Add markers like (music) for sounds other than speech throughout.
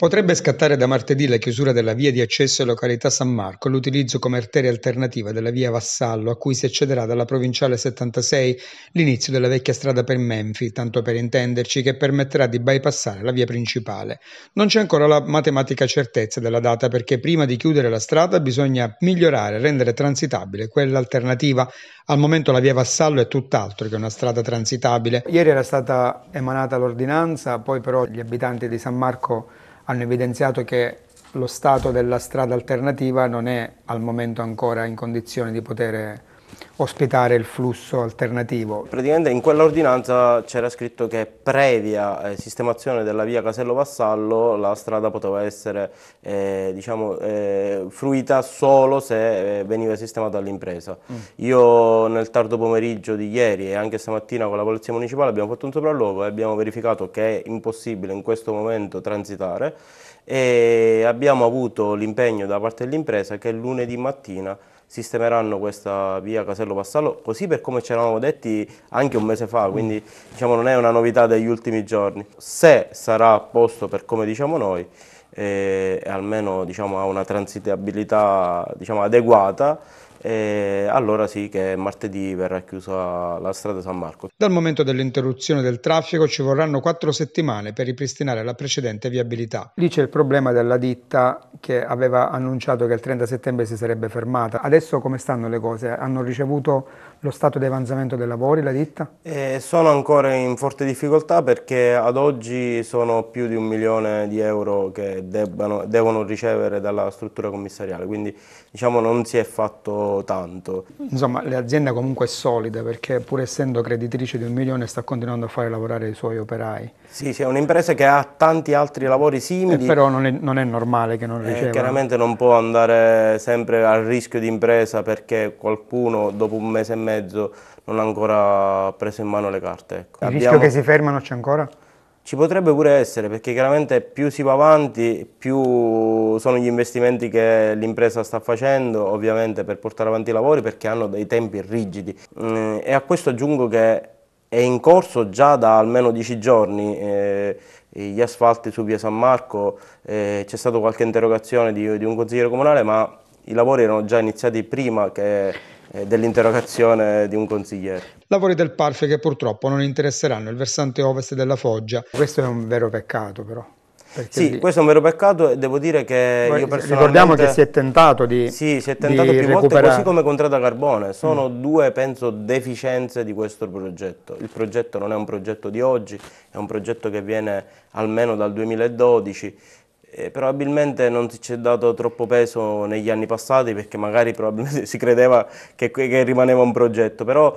Potrebbe scattare da martedì la chiusura della via di accesso alla località San Marco e l'utilizzo come arteria alternativa della via Vassallo, a cui si accederà dalla provinciale 76 l'inizio della vecchia strada per Menfi, tanto per intenderci, che permetterà di bypassare la via principale. Non c'è ancora la matematica certezza della data perché prima di chiudere la strada bisogna migliorare, rendere transitabile quella alternativa. Al momento la via Vassallo è tutt'altro che una strada transitabile. Ieri era stata emanata l'ordinanza, poi però gli abitanti di San Marco hanno evidenziato che lo stato della strada alternativa non è al momento ancora in condizione di poter ospitare il flusso alternativo. Praticamente in quell'ordinanza c'era scritto che previa eh, sistemazione della via Casello Vassallo la strada poteva essere eh, diciamo, eh, fruita solo se eh, veniva sistemata dall'impresa. Mm. Io nel tardo pomeriggio di ieri e anche stamattina con la Polizia Municipale abbiamo fatto un sopralluogo e abbiamo verificato che è impossibile in questo momento transitare e abbiamo avuto l'impegno da parte dell'impresa che lunedì mattina sistemeranno questa via Casello Passallo, così per come ci eravamo detti anche un mese fa, quindi mm. diciamo, non è una novità degli ultimi giorni. Se sarà a posto per come diciamo noi, eh, almeno diciamo, ha una transitabilità diciamo, adeguata, e allora sì che martedì verrà chiusa la strada San Marco. Dal momento dell'interruzione del traffico ci vorranno quattro settimane per ripristinare la precedente viabilità. Lì c'è il problema della ditta che aveva annunciato che il 30 settembre si sarebbe fermata. Adesso come stanno le cose? Hanno ricevuto lo stato di avanzamento dei lavori la ditta? Eh, sono ancora in forte difficoltà perché ad oggi sono più di un milione di euro che debbano, devono ricevere dalla struttura commissariale, quindi diciamo non si è fatto tanto. Insomma, l'azienda comunque è solida perché pur essendo creditrice di un milione sta continuando a fare lavorare i suoi operai. Sì, sì, è un'impresa che ha tanti altri lavori simili. Eh, però non è, non è, normale che non eh, riceva. Eh, chiaramente non può andare sempre al rischio di impresa perché qualcuno dopo un mese e mezzo non ha ancora preso in mano le carte. Ecco. Il Abbiamo... rischio che si fermano c'è ancora? Ci potrebbe pure essere, perché chiaramente più si va avanti, più sono gli investimenti che l'impresa sta facendo, ovviamente per portare avanti i lavori, perché hanno dei tempi rigidi. Mm, e a questo aggiungo che è in corso già da almeno dieci giorni eh, gli asfalti su via San Marco, eh, c'è stata qualche interrogazione di, di un consigliere comunale, ma i lavori erano già iniziati prima che eh, dell'interrogazione di un consigliere. Lavori del Parfe che purtroppo non interesseranno il versante ovest della Foggia. Questo è un vero peccato però. Sì, lì... questo è un vero peccato e devo dire che Poi, io personalmente... Ricordiamo che si è tentato di Sì, si è tentato più recuperare. volte, così come Contrada Carbone. Sono mm. due, penso, deficienze di questo progetto. Il progetto non è un progetto di oggi, è un progetto che viene almeno dal 2012 e eh, probabilmente non si è dato troppo peso negli anni passati perché magari (laughs) si credeva che, che, rimaneva un progetto, però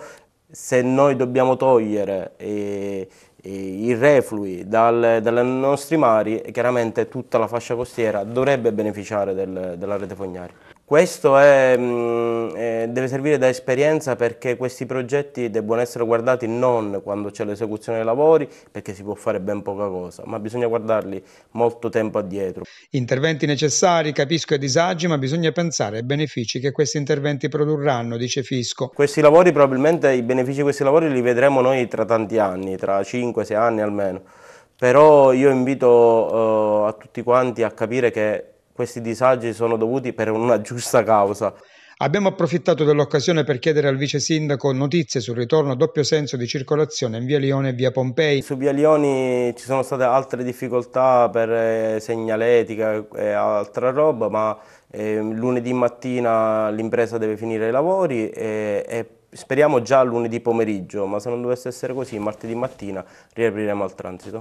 se noi dobbiamo togliere eh, eh i reflui dal, dai nostri mari, chiaramente tutta la fascia costiera dovrebbe beneficiare del, della rete fognaria. Questo è, mm, eh, deve servire da esperienza perché questi progetti devono essere guardati non quando c'è l'esecuzione dei lavori, perché si può fare ben poca cosa, ma bisogna guardarli molto tempo addietro. Interventi necessari, capisco i disagi, ma bisogna pensare ai benefici che questi interventi produrranno, dice Fisco. Questi lavori probabilmente, i benefici di questi lavori li vedremo noi tra tanti anni, tra 5-6 anni almeno. Però io invito uh, a tutti quanti a capire che questi disagi sono dovuti per una giusta causa. Abbiamo approfittato dell'occasione per chiedere al vice sindaco notizie sul ritorno a doppio senso di circolazione in via Lione e via Pompei. Su via Lioni ci sono state altre difficoltà per eh, segnaletica e altra roba, ma ehm, lunedì mattina l'impresa deve finire i lavori e, e speriamo già lunedì pomeriggio, ma se non dovesse essere così, martedì mattina riapriremo al transito.